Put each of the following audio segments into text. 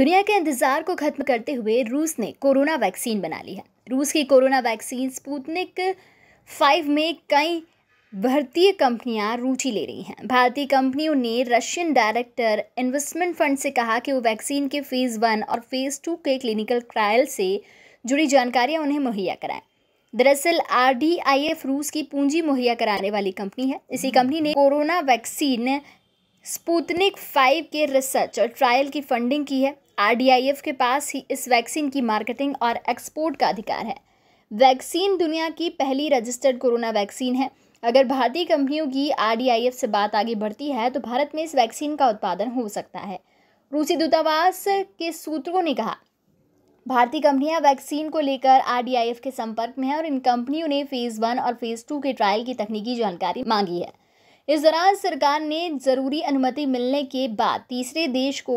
दुनिया के इंतजार को खत्म करते हुए रूस ने कोरोना वैक्सीन बना ली है रूस की कोरोना वैक्सीन स्पूतनिक फाइव में कई भारतीय कंपनियां रुचि ले रही हैं भारतीय कंपनियों ने रशियन डायरेक्टर इन्वेस्टमेंट फंड से कहा कि वो वैक्सीन के फेज़ वन और फेज़ टू के क्लिनिकल ट्रायल से जुड़ी जानकारियां उन्हें मुहैया कराएं दरअसल आर डी आई एफ रूस की पूंजी मुहैया कराने वाली कंपनी है इसी कंपनी ने कोरोना वैक्सीन स्पूतनिक फाइव के रिसर्च और ट्रायल की फंडिंग की है आरडीआईएफ के पास ही इस वैक्सीन की मार्केटिंग और एक्सपोर्ट का अधिकार है वैक्सीन दुनिया की पहली रजिस्टर्ड कोरोना वैक्सीन है अगर भारतीय कंपनियों की आरडीआईएफ से बात आगे बढ़ती है तो भारत में इस वैक्सीन का उत्पादन हो सकता है रूसी दूतावास के सूत्रों ने कहा भारतीय कंपनियां वैक्सीन को लेकर आरडीआईएफ के संपर्क में हैं और इन कंपनियों ने फेज़ वन और फेज़ टू के ट्रायल की तकनीकी जानकारी मांगी है इस दौरान सरकार ने ज़रूरी अनुमति मिलने के बाद तीसरे देश को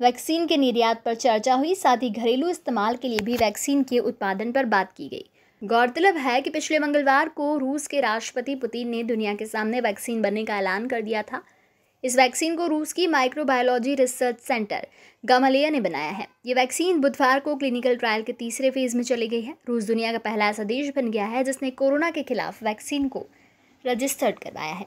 वैक्सीन के निर्यात पर चर्चा हुई साथ ही घरेलू इस्तेमाल के लिए भी वैक्सीन के उत्पादन पर बात की गई गौरतलब है कि पिछले मंगलवार को रूस के राष्ट्रपति पुतिन ने दुनिया के सामने वैक्सीन बनने का ऐलान कर दिया था इस वैक्सीन को रूस की माइक्रोबायोलॉजी रिसर्च सेंटर गमलिया ने बनाया है ये वैक्सीन बुधवार को क्लिनिकल ट्रायल के तीसरे फेज में चली गई है रूस दुनिया का पहला ऐसा देश बन गया है जिसने कोरोना के खिलाफ वैक्सीन को रजिस्टर्ड करवाया है